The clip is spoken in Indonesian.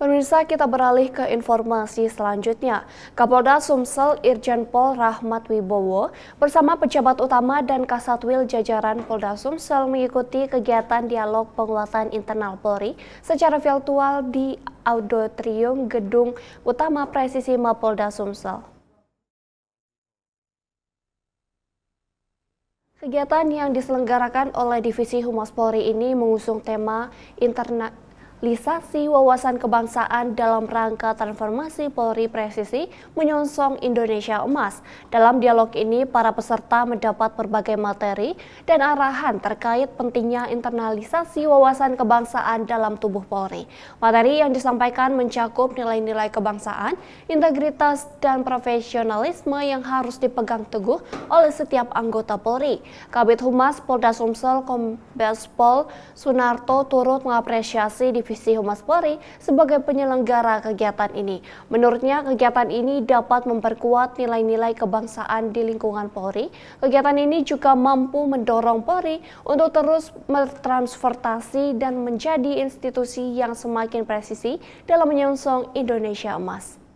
Pemirsa kita beralih ke informasi selanjutnya. Kapolda Sumsel Irjen Pol Rahmat Wibowo bersama pejabat utama dan kasatwil jajaran Polda Sumsel mengikuti kegiatan dialog penguatan internal Polri secara virtual di auditorium gedung utama Presisi Mapolda Sumsel. Kegiatan yang diselenggarakan oleh Divisi Humas Polri ini mengusung tema interna Lisasi wawasan kebangsaan dalam rangka transformasi Polri Presisi menyongsong Indonesia Emas. Dalam dialog ini, para peserta mendapat berbagai materi dan arahan terkait pentingnya internalisasi wawasan kebangsaan dalam tubuh Polri. Materi yang disampaikan mencakup nilai-nilai kebangsaan, integritas, dan profesionalisme yang harus dipegang teguh oleh setiap anggota Polri. Kabit Humas Polda Sumsel Kombes Pol Sunarto turut mengapresiasi di Divisi Humas Polri sebagai penyelenggara kegiatan ini. Menurutnya, kegiatan ini dapat memperkuat nilai-nilai kebangsaan di lingkungan Polri. Kegiatan ini juga mampu mendorong Polri untuk terus mentransportasi dan menjadi institusi yang semakin presisi dalam menyongsong Indonesia Emas.